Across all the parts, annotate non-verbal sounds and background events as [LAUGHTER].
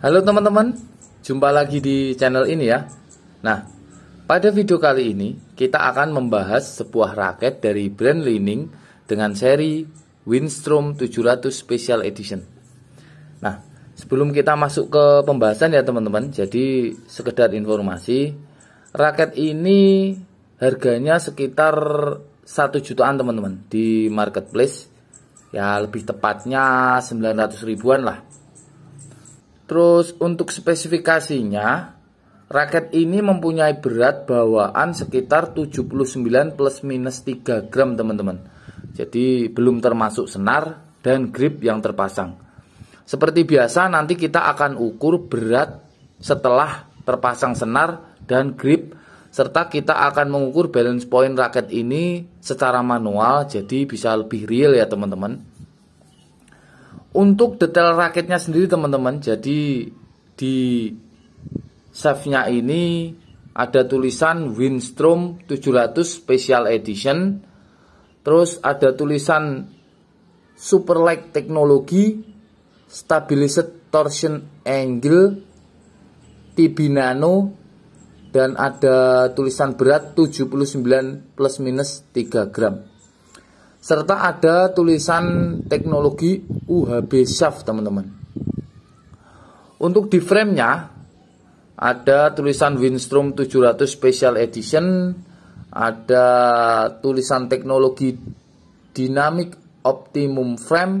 Halo teman-teman, jumpa lagi di channel ini ya. Nah, pada video kali ini kita akan membahas sebuah raket dari brand Lining dengan seri Winstrom 700 Special Edition. Nah, sebelum kita masuk ke pembahasan ya teman-teman, jadi sekedar informasi, raket ini harganya sekitar 1 jutaan teman-teman di marketplace. Ya, lebih tepatnya 900 ribuan lah Terus untuk spesifikasinya, raket ini mempunyai berat bawaan sekitar 79 plus minus 3 gram teman-teman. Jadi belum termasuk senar dan grip yang terpasang. Seperti biasa nanti kita akan ukur berat setelah terpasang senar dan grip serta kita akan mengukur balance point raket ini secara manual jadi bisa lebih real ya teman-teman. Untuk detail raketnya sendiri teman-teman, jadi di save-nya ini ada tulisan Winstrom 700 Special Edition. Terus ada tulisan Superlight Teknologi Stabilized Torsion Angle TB Nano dan ada tulisan berat 79 plus minus 3 gram serta ada tulisan teknologi UHB shaft teman-teman untuk di frame nya ada tulisan Winstrom 700 Special Edition ada tulisan teknologi Dynamic Optimum Frame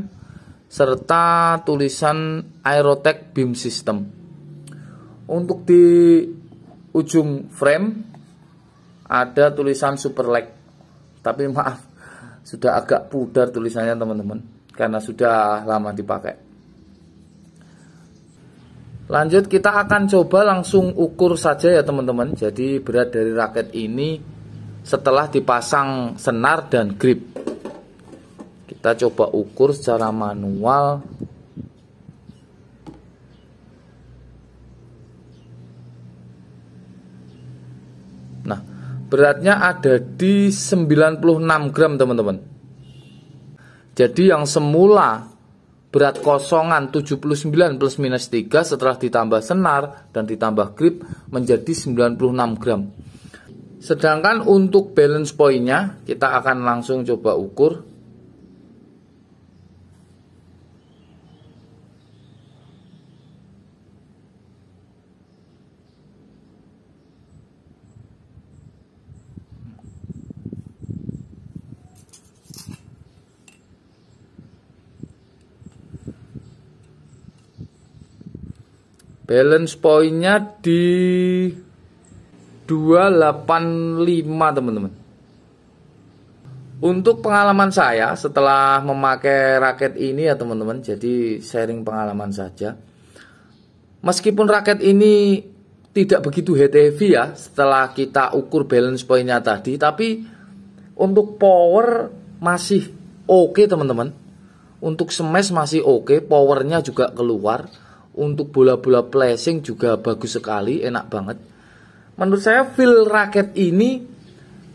serta tulisan Aerotech Beam System untuk di ujung frame ada tulisan Superlight tapi maaf sudah agak pudar tulisannya teman-teman karena sudah lama dipakai. Lanjut kita akan coba langsung ukur saja ya teman-teman. Jadi berat dari raket ini setelah dipasang senar dan grip. Kita coba ukur secara manual Beratnya ada di 96 gram teman-teman Jadi yang semula berat kosongan 79 plus minus 3 setelah ditambah senar dan ditambah grip menjadi 96 gram Sedangkan untuk balance pointnya kita akan langsung coba ukur balance pointnya di 285 teman-teman untuk pengalaman saya setelah memakai raket ini ya teman-teman jadi sharing pengalaman saja meskipun raket ini tidak begitu head heavy ya setelah kita ukur balance pointnya tadi tapi untuk power masih oke okay, teman-teman untuk smash masih oke okay, powernya juga keluar untuk bola-bola placing juga bagus sekali, enak banget. Menurut saya feel raket ini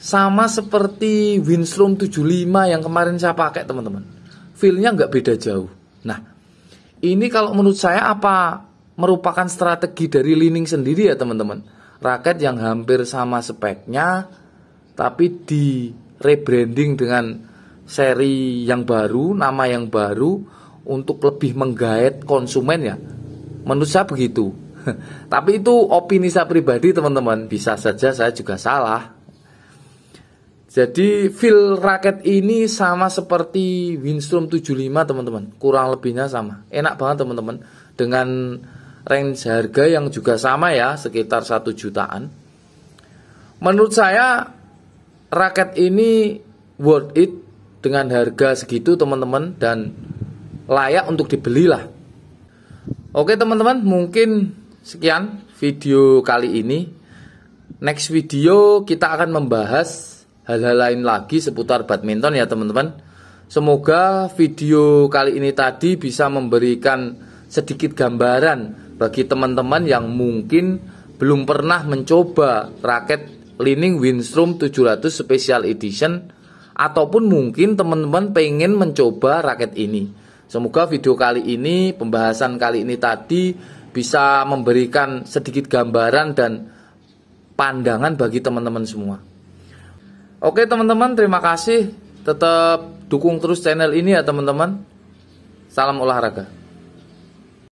sama seperti Winstrom 75 yang kemarin saya pakai teman-teman. Feelnya nggak beda jauh. Nah, ini kalau menurut saya apa merupakan strategi dari Lining sendiri ya teman-teman. Raket yang hampir sama speknya, tapi di rebranding dengan seri yang baru, nama yang baru untuk lebih menggait konsumen ya. Menurut saya begitu. [LAUGHS] Tapi itu opini saya pribadi teman-teman. Bisa saja saya juga salah. Jadi feel raket ini sama seperti Windstorm 75 teman-teman. Kurang lebihnya sama. Enak banget teman-teman. Dengan range harga yang juga sama ya. Sekitar 1 jutaan. Menurut saya raket ini worth it dengan harga segitu teman-teman dan layak untuk dibelilah Oke teman-teman, mungkin sekian video kali ini. Next video kita akan membahas hal-hal lain lagi seputar badminton ya teman-teman. Semoga video kali ini tadi bisa memberikan sedikit gambaran bagi teman-teman yang mungkin belum pernah mencoba raket Lining Winstrom 700 Special Edition ataupun mungkin teman-teman pengen mencoba raket ini. Semoga video kali ini, pembahasan kali ini tadi bisa memberikan sedikit gambaran dan pandangan bagi teman-teman semua. Oke teman-teman, terima kasih. Tetap dukung terus channel ini ya teman-teman. Salam olahraga.